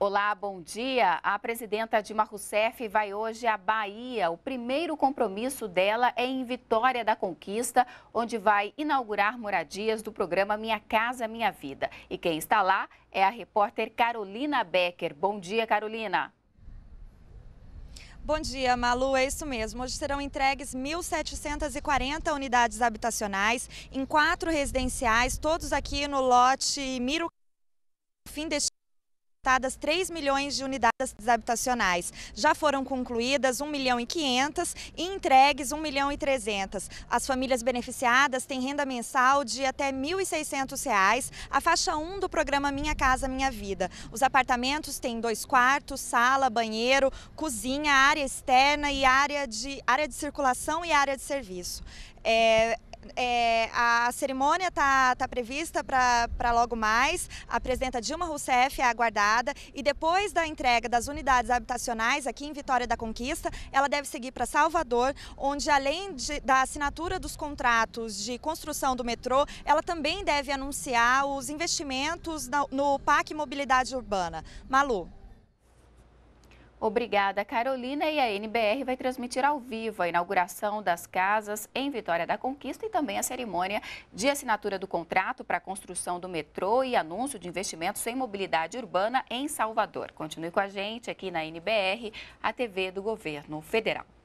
Olá, bom dia. A presidenta Dilma Rousseff vai hoje à Bahia. O primeiro compromisso dela é em Vitória da Conquista, onde vai inaugurar moradias do programa Minha Casa Minha Vida. E quem está lá é a repórter Carolina Becker. Bom dia, Carolina. Bom dia, Malu. É isso mesmo. Hoje serão entregues 1.740 unidades habitacionais em quatro residenciais, todos aqui no lote Miro. Fim deste projetadas 3 milhões de unidades habitacionais. Já foram concluídas 1 milhão e 500 e entregues 1 milhão e 300. As famílias beneficiadas têm renda mensal de até R$ 1.600, a faixa 1 do programa Minha Casa Minha Vida. Os apartamentos têm dois quartos, sala, banheiro, cozinha, área externa e área de, área de circulação e área de serviço. É, é, a cerimônia está tá prevista para logo mais. A presidenta Dilma Rousseff é aguardada e depois da entrega das unidades habitacionais aqui em Vitória da Conquista, ela deve seguir para Salvador, onde além de, da assinatura dos contratos de construção do metrô, ela também deve anunciar os investimentos no, no Mobilidade Urbana. Malu. Obrigada, Carolina. E a NBR vai transmitir ao vivo a inauguração das casas em Vitória da Conquista e também a cerimônia de assinatura do contrato para a construção do metrô e anúncio de investimentos em mobilidade urbana em Salvador. Continue com a gente aqui na NBR, a TV do Governo Federal.